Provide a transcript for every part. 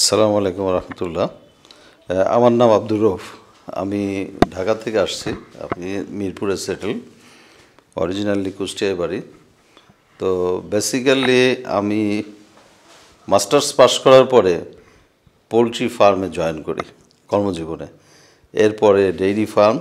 আসসালামু আলাইকুম রহমতুল্লাহ আমার নাম আব্দুর রফ আমি ঢাকা থেকে আসছি আপনি মিরপুরে সেটেল অরিজিনালি কুষ্টিয়ায় বাড়ি তো বেসিক্যালি আমি মাস্টার্স পাশ করার পরে পোলট্রি ফার্মে জয়েন করি কর্মজীবনে এরপরে ডেইরি ফার্ম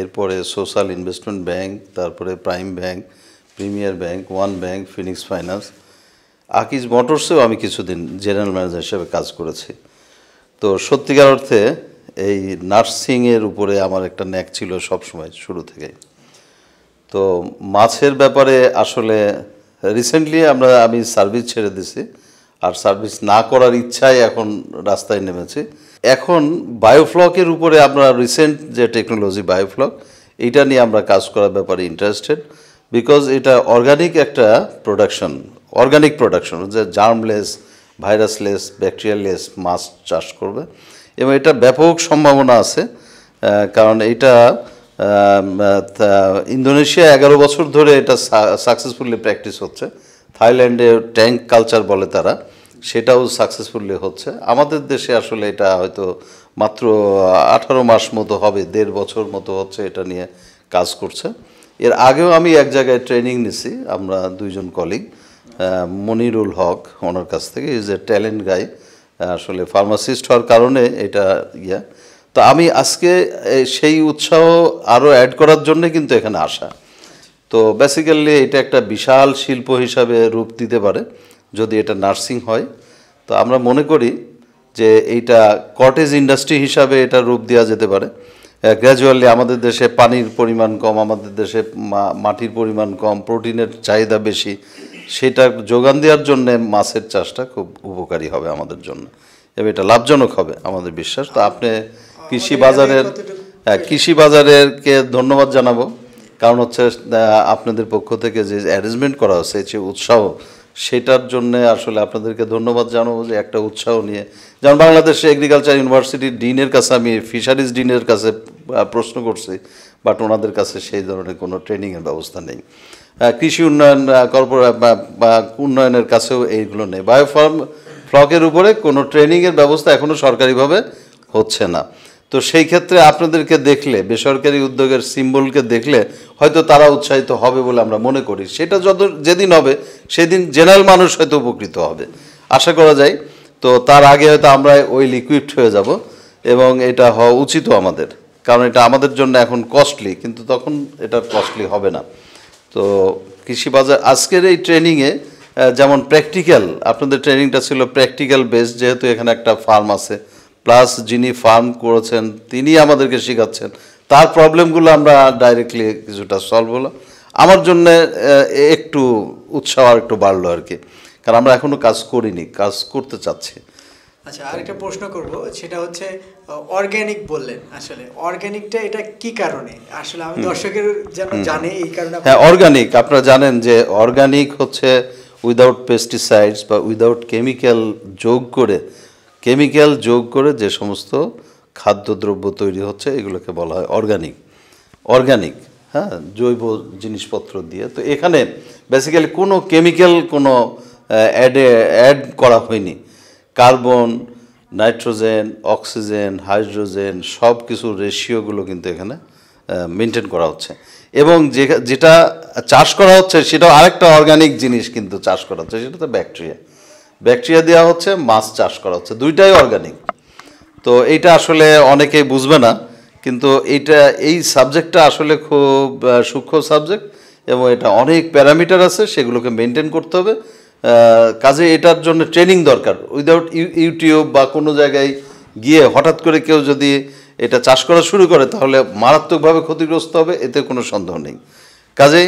এরপরে সোশ্যাল ইনভেস্টমেন্ট ব্যাংক তারপরে prime bank premier bank one bank Phoenix finance Akij মোটরসেও আমি কিছুদিন জেনারেল ম্যানেজার হিসেবে কাজ করেছি তো সত্যিকার অর্থে এই নার্সিংয়ের উপরে আমার একটা ন্যাক ছিল সবসময় শুরু থেকে তো মাছের ব্যাপারে আসলে রিসেন্টলি আমরা আমি সার্ভিস ছেড়ে দিছি আর সার্ভিস না করার ইচ্ছাই এখন রাস্তায় নেমেছি এখন বায়োফ্লকের উপরে আমরা রিসেন্ট যে টেকনোলজি বায়োফ্লক এটা নিয়ে আমরা কাজ করার ব্যাপারে ইন্টারেস্টেড বিকজ এটা অর্গানিক একটা প্রোডাকশন অর্গানিক প্রোডাকশন যে জার্মলেস ভাইরাসলেস ব্যাকটেরিয়ালেস মাছ চাষ করবে এবং এটা ব্যাপক সম্ভাবনা আছে কারণ এটা ইন্দোনেশিয়া এগারো বছর ধরে এটা সাকসেসফুলি প্র্যাকটিস হচ্ছে থাইল্যান্ডে ট্যাঙ্ক কালচার বলে তারা সেটাও সাকসেসফুলি হচ্ছে আমাদের দেশে আসলে এটা হয়তো মাত্র আঠারো মাস মতো হবে দেড় বছর মতো হচ্ছে এটা নিয়ে কাজ করছে এর আগেও আমি এক জায়গায় ট্রেনিং নিছি আমরা দুইজন কলিগ মনিরুল হক ওনার কাছ থেকে ইজ এ ট্যালেন্ট গাই আসলে ফার্মাসিস্ট হওয়ার কারণে এটা ইয়া তো আমি আজকে সেই উৎসাহ আরও অ্যাড করার জন্য কিন্তু এখানে আসা তো বেসিক্যালি এটা একটা বিশাল শিল্প হিসাবে রূপ দিতে পারে যদি এটা নার্সিং হয় তো আমরা মনে করি যে এইটা কটেজ ইন্ডাস্ট্রি হিসাবে এটা রূপ দেওয়া যেতে পারে গ্র্যাজুয়ালি আমাদের দেশে পানির পরিমাণ কম আমাদের দেশে মাটির পরিমাণ কম প্রোটিনের চাহিদা বেশি সেটা যোগান দেওয়ার জন্যে মাছের চাষটা খুব উপকারী হবে আমাদের জন্য এবং এটা লাভজনক হবে আমাদের বিশ্বাস তো আপনি কৃষি বাজারের হ্যাঁ, কৃষি বাজারেরকে ধন্যবাদ জানাবো কারণ হচ্ছে আপনাদের পক্ষ থেকে যে অ্যারেঞ্জমেন্ট করা হচ্ছে যে উৎসাহ সেটার জন্য আসলে আপনাদেরকে ধন্যবাদ জানাবো যে একটা উৎসাহ নিয়ে যেমন বাংলাদেশে এগ্রিকালচার ইউনিভার্সিটির ডিনের কাছে আমি ফিশারিজ ডিনের কাছে প্রশ্ন করছি বাট ওনাদের কাছে সেই ধরনের কোনো ট্রেনিংয়ের ব্যবস্থা নেই কৃষি উন্নয়ন উন্নয়নের কাছেও এইগুলো নেই বায়োফার্ম ফ্লকের উপরে কোনো ট্রেনিংয়ের ব্যবস্থা এখনও সরকারিভাবে হচ্ছে না তো সেই ক্ষেত্রে আপনাদেরকে দেখলে বেসরকারি উদ্যোগের সিম্বলকে দেখলে হয়তো তারা উৎসাহিত হবে বলে আমরা মনে করি সেটা যত যেদিন হবে সেদিন জেনারেল মানুষ হয়তো উপকৃত হবে আশা করা যায় তো তার আগে হয়তো আমরা ওই লিকুইড হয়ে যাব এবং এটা হওয়া উচিতও আমাদের কারণ এটা আমাদের জন্য এখন কস্টলি কিন্তু তখন এটা কস্টলি হবে না তো কৃষি বাজার আজকের এই ট্রেনিংয়ে যেমন প্র্যাকটিক্যাল আপনাদের ট্রেনিংটা ছিল প্র্যাকটিক্যাল বেস যেহেতু এখানে একটা ফার্ম আছে প্লাস যিনি ফার্ম করেছেন তিনি আমাদেরকে শেখাচ্ছেন তার প্রবলেমগুলো আমরা ডাইরেক্টলি কিছুটা সলভ হলো আমার জন্য একটু উৎসাহ আর একটু বাড়লো আর কি কারণ আমরা এখনও কাজ করিনি কাজ করতে চাচ্ছি আচ্ছা আরেকটা প্রশ্ন করব সেটা হচ্ছে অর্গ্যানিক বললেন আসলে অর্গ্যানিকটা এটা কি কারণে আসলে আমি দর্শকের যেন জানে এই কারণে হ্যাঁ অর্গ্যানিক আপনারা জানেন যে অর্গ্যানিক হচ্ছে উইদাউট পেস্টিসাইডস বা উইদাউট কেমিক্যাল যোগ করে কেমিক্যাল যোগ করে যে সমস্ত খাদ্যদ্রব্য তৈরি হচ্ছে এগুলোকে বলা হয় অর্গানিক অর্গানিক হ্যাঁ জৈব জিনিসপত্র দিয়ে তো এখানে বেসিক্যালি কোনো কেমিক্যাল কোনো অ্যাডে অ্যাড করা হয়নি কার্বন নাইট্রোজেন অক্সিজেন হাইড্রোজেন সব কিছুর রেশিওগুলো কিন্তু এখানে মেনটেন করা হচ্ছে এবং যে যেটা চাষ করা হচ্ছে সেটাও আরেকটা অর্গানিক জিনিস কিন্তু চাষ করা হচ্ছে সেটা তো ব্যাকটেরিয়া ব্যাকটেরিয়া দেওয়া হচ্ছে মাছ চাষ করা হচ্ছে দুইটাই অর্গানিক তো এইটা আসলে অনেকেই বুঝবে না কিন্তু এইটা এই সাবজেক্টটা আসলে খুব সূক্ষ্ম সাবজেক্ট এবং এটা অনেক প্যারামিটার আছে সেগুলোকে মেনটেন করতে হবে কাজে এটার জন্য ট্রেনিং দরকার উইদাউট ইউটিউব বা কোনো জায়গায় গিয়ে হঠাৎ করে কেউ যদি এটা চাষ করা শুরু করে তাহলে মারাত্মকভাবে ক্ষতিগ্রস্ত হবে এতে কোনো সন্দেহ নেই কাজে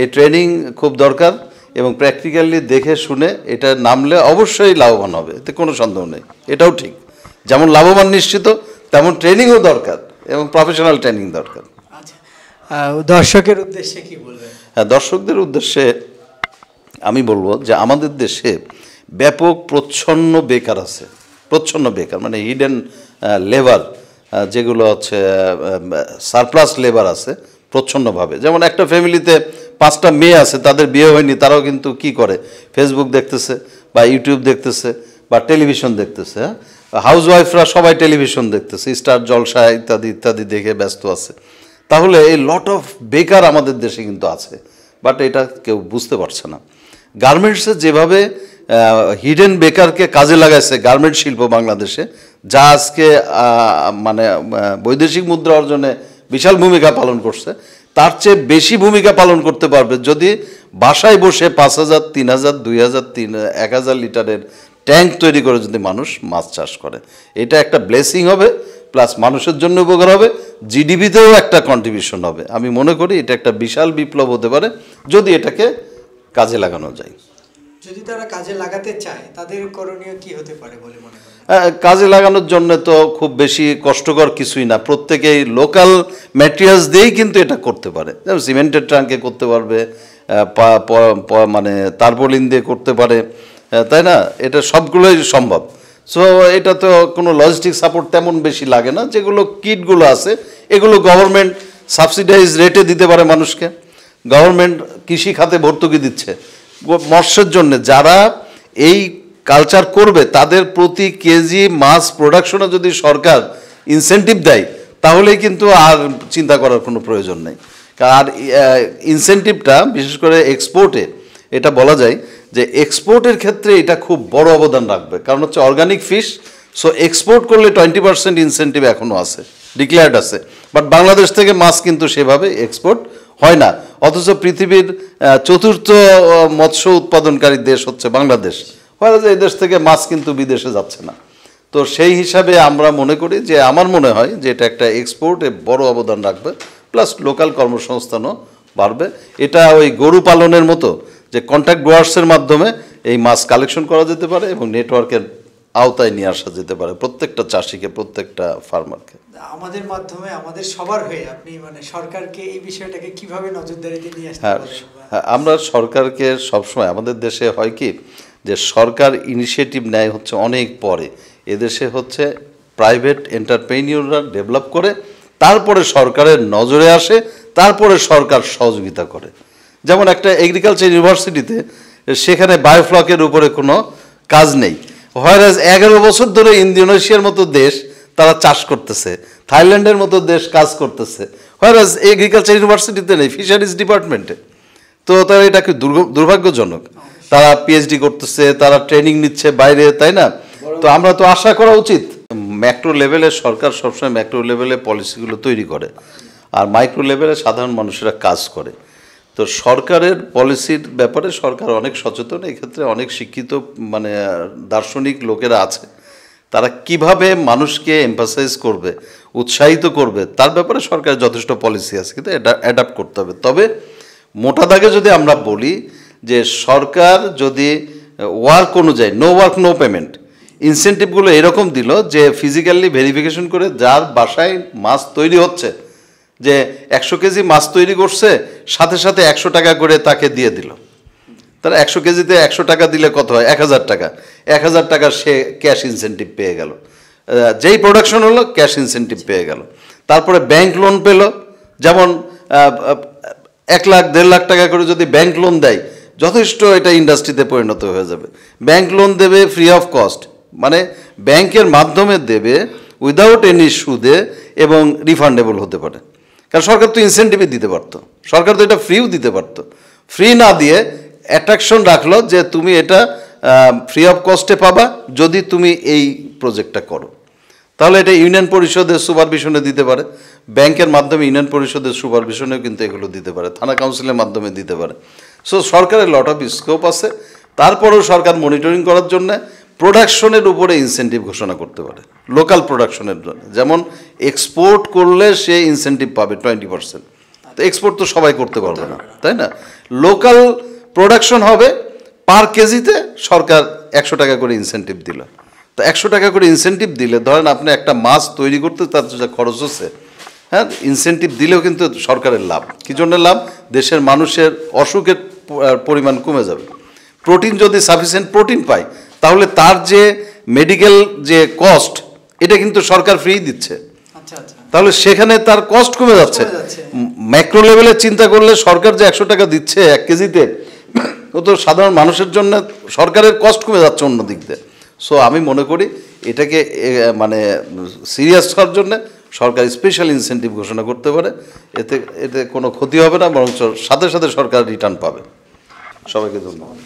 এই ট্রেনিং খুব দরকার এবং প্র্যাকটিক্যালি দেখে শুনে এটা নামলে অবশ্যই লাভবান হবে এতে কোনো সন্দেহ নেই এটাও ঠিক যেমন লাভবান নিশ্চিত তেমন ট্রেনিংও দরকার এবং প্রফেশনাল ট্রেনিং দরকার আচ্ছা, দর্শকের উদ্দেশ্যে কি বলবেন হ্যাঁ দর্শকদের উদ্দেশ্যে আমি বলবো যে আমাদের দেশে ব্যাপক প্রচ্ছন্ন বেকার আছে প্রচ্ছন্ন বেকার মানে হিডেন লেবার যেগুলো হচ্ছে সারপ্লাস লেবার আছে প্রচ্ছন্নভাবে যেমন একটা ফ্যামিলিতে পাঁচটা মেয়ে আছে তাদের বিয়ে হয়নি তারাও কিন্তু কি করে ফেসবুক দেখতেছে বা ইউটিউব দেখতেছে বা টেলিভিশন দেখতেছে হাউস হ্যাঁ? ওয়াইফরা সবাই টেলিভিশন দেখতেছে স্টার জলসা ইত্যাদি ইত্যাদি দেখে ব্যস্ত আছে তাহলে এই লট অফ বেকার আমাদের দেশে কিন্তু আছে বাট এটা কেউ বুঝতে পারছে না গার্মেন্টসে যেভাবে হিডেন বেকারকে কাজে লাগাইছে গার্মেন্ট শিল্প বাংলাদেশে যা আজকে মানে বৈদেশিক মুদ্রা অর্জনে বিশাল ভূমিকা পালন করছে তার চেয়ে বেশি ভূমিকা পালন করতে পারবে যদি বাসায় বসে পাঁচ হাজার তিন হাজার দুই হাজার তিন এক হাজার লিটারের ট্যাঙ্ক তৈরি করে যদি মানুষ মাছ চাষ করে এটা একটা ব্লেসিং হবে প্লাস মানুষের জন্য উপকার হবে জিডিপিতেও একটা কন্ট্রিবিউশন হবে আমি মনে করি এটা একটা বিশাল বিপ্লব হতে পারে যদি এটাকে কাজে লাগানো যায় যদি তারা কাজে লাগাতে চায় তাদের করণীয় কি হতে পারে বলে মনে কাজে লাগানোর জন্য তো খুব বেশি কষ্টকর কিছুই না প্রত্যেকেই লোকাল ম্যাটেরিয়ালস দিয়েই কিন্তু এটা করতে পারে যেমন সিমেন্টের ট্রাঙ্কে করতে পারবে মানে তারপলিন দিয়ে করতে পারে তাই না এটা সবগুলোই সম্ভব সো এটা তো কোনো লজিস্টিক সাপোর্ট তেমন বেশি লাগে না যেগুলো কিটগুলো আছে এগুলো গভর্নমেন্ট সাবসিডাইজ রেটে দিতে পারে মানুষকে গভর্নমেন্ট কৃষি খাতে ভর্তুকি দিচ্ছে মৎস্যের জন্য যারা এই কালচার করবে তাদের প্রতি কেজি মাছ প্রোডাকশনে যদি সরকার ইনসেন্টিভ দেয় তাহলে কিন্তু আর চিন্তা করার কোনো প্রয়োজন নেই আর ইনসেন্টিভটা বিশেষ করে এক্সপোর্টে এটা বলা যায় যে এক্সপোর্টের ক্ষেত্রে এটা খুব বড় অবদান রাখবে কারণ হচ্ছে অর্গানিক ফিশ সো এক্সপোর্ট করলে টোয়েন্টি পার্সেন্ট ইনসেন্টিভ এখনও আছে ডিক্লেয়ার্ড আছে বাট বাংলাদেশ থেকে মাছ কিন্তু সেভাবে এক্সপোর্ট হয় না অথচ পৃথিবীর চতুর্থ মৎস্য উৎপাদনকারী দেশ হচ্ছে বাংলাদেশ হয়তো এই দেশ থেকে মাছ কিন্তু বিদেশে যাচ্ছে না তো সেই হিসাবে আমরা মনে করি যে আমার মনে হয় যে এটা একটা এক্সপোর্টে বড় অবদান রাখবে প্লাস লোকাল কর্মসংস্থানও বাড়বে এটা ওই গরু পালনের মতো যে কন্ট্যাক্ট ডোয়ার্সের মাধ্যমে এই মাছ কালেকশন করা যেতে পারে এবং নেটওয়ার্কের আওতায় নিয়ে আসা যেতে পারে প্রত্যেকটা চাষিকে প্রত্যেকটা ফার্মারকে আমাদের মাধ্যমে আমাদের সবার হয়ে আপনি মানে সরকারকে এই বিষয়টাকে কিভাবে নজরদারিতে নিয়ে আসতে হ্যাঁ, হ্যাঁ আমরা সরকারকে সবসময় আমাদের দেশে হয় কি যে সরকার ইনিশিয়েটিভ নেয় হচ্ছে অনেক পরে এদেশে হচ্ছে প্রাইভেট এন্টারপ্রেনিউররা ডেভেলপ করে তারপরে সরকারের নজরে আসে তারপরে সরকার সহযোগিতা করে যেমন একটা এগ্রিকালচার ইউনিভার্সিটিতে সেখানে বায়োফ্লকের উপরে কোনো কাজ নেই হয় এগারো বছর ধরে ইন্দোনেশিয়ার মতো দেশ তারা চাষ করতেছে থাইল্যান্ডের মতো দেশ কাজ করতেছে হয়রাজ এগ্রিকালচার ইউনিভার্সিটিতে নেই ফিশারিজ ডিপার্টমেন্টে তো তারা এটা কি দুর্ভাগ্যজনক তারা পিএইচডি করতেছে তারা ট্রেনিং নিচ্ছে বাইরে তাই না তো আমরা তো আশা করা উচিত ম্যাক্রো লেভেলে সরকার সবসময় ম্যাক্রো লেভেলে পলিসিগুলো তৈরি করে আর মাইক্রো লেভেলে সাধারণ মানুষেরা কাজ করে তো সরকারের পলিসির ব্যাপারে সরকার অনেক সচেতন এক্ষেত্রে অনেক শিক্ষিত মানে দার্শনিক লোকেরা আছে তারা কিভাবে মানুষকে এম্পাসাইজ করবে উৎসাহিত করবে তার ব্যাপারে সরকারের যথেষ্ট পলিসি আছে কিন্তু এটা অ্যাডাপ্ট করতে হবে তবে মোটা দাগে যদি আমরা বলি যে সরকার যদি ওয়ার্ক অনুযায়ী নো ওয়ার্ক নো পেমেন্ট ইনসেন্টিভগুলো এরকম দিল যে ফিজিক্যালি ভেরিফিকেশন করে যার বাসায় মাছ তৈরি হচ্ছে যে একশো কেজি মাছ তৈরি করছে সাথে সাথে একশো টাকা করে তাকে দিয়ে দিল তারা একশো কেজিতে একশো টাকা দিলে কত হয় এক হাজার টাকা এক হাজার টাকা সে ক্যাশ ইনসেন্টিভ পেয়ে গেল যেই প্রোডাকশন হলো ক্যাশ ইনসেন্টিভ পেয়ে গেল তারপরে ব্যাংক লোন পেল যেমন এক লাখ দেড় লাখ টাকা করে যদি ব্যাংক লোন দেয় যথেষ্ট এটা ইন্ডাস্ট্রিতে পরিণত হয়ে যাবে ব্যাংক লোন দেবে ফ্রি অফ কস্ট মানে ব্যাংকের মাধ্যমে দেবে উইদাউট এনি সুদে এবং রিফান্ডেবল হতে পারে কারণ সরকার তো ইনসেন্টিভে দিতে পারতো সরকার তো এটা ফ্রিও দিতে পারতো ফ্রি না দিয়ে অ্যাট্রাকশন রাখলো যে তুমি এটা ফ্রি অফ কস্টে পাবা যদি তুমি এই প্রজেক্টটা করো তাহলে এটা ইউনিয়ন পরিষদের সুপারভিশনে দিতে পারে ব্যাংকের মাধ্যমে ইউনিয়ন পরিষদের সুপারভিশনেও কিন্তু এগুলো দিতে পারে থানা কাউন্সিলের মাধ্যমে দিতে পারে সো সরকারের লট অফ স্কোপ আছে তারপরেও সরকার মনিটরিং করার জন্যে প্রোডাকশনের উপরে ইনসেন্টিভ ঘোষণা করতে পারে লোকাল প্রোডাকশনের জন্য যেমন এক্সপোর্ট করলে সে ইনসেন্টিভ পাবে টোয়েন্টি পার্সেন্ট তো এক্সপোর্ট তো সবাই করতে পারবে না তাই না লোকাল প্রোডাকশন হবে পার কেজিতে সরকার একশো টাকা করে ইনসেন্টিভ দিল তো একশো টাকা করে ইনসেন্টিভ দিলে ধরেন আপনি একটা মাছ তৈরি করতে তার যা খরচ হচ্ছে হ্যাঁ ইনসেন্টিভ দিলেও কিন্তু সরকারের লাভ কী জন্য লাভ দেশের মানুষের অসুখের পরিমাণ কমে যাবে প্রোটিন যদি সাফিসিয়েন্ট প্রোটিন পায় তাহলে তার যে মেডিকেল যে কস্ট এটা কিন্তু সরকার ফ্রি দিচ্ছে আচ্ছা, আচ্ছা। তাহলে সেখানে তার কস্ট কমে যাচ্ছে ম্যাক্রো লেভেলে চিন্তা করলে সরকার যে একশো টাকা দিচ্ছে এক কেজিতে ও তো সাধারণ মানুষের জন্য সরকারের কস্ট কমে যাচ্ছে অন্য দিক দিয়ে সো আমি মনে করি এটাকে মানে সিরিয়াস হওয়ার জন্য সরকার স্পেশাল ইনসেন্টিভ ঘোষণা করতে পারে এতে এতে কোনো ক্ষতি হবে না বরঞ্চ সাথে সাথে সরকার রিটার্ন পাবে সবাইকে ধন্যবাদ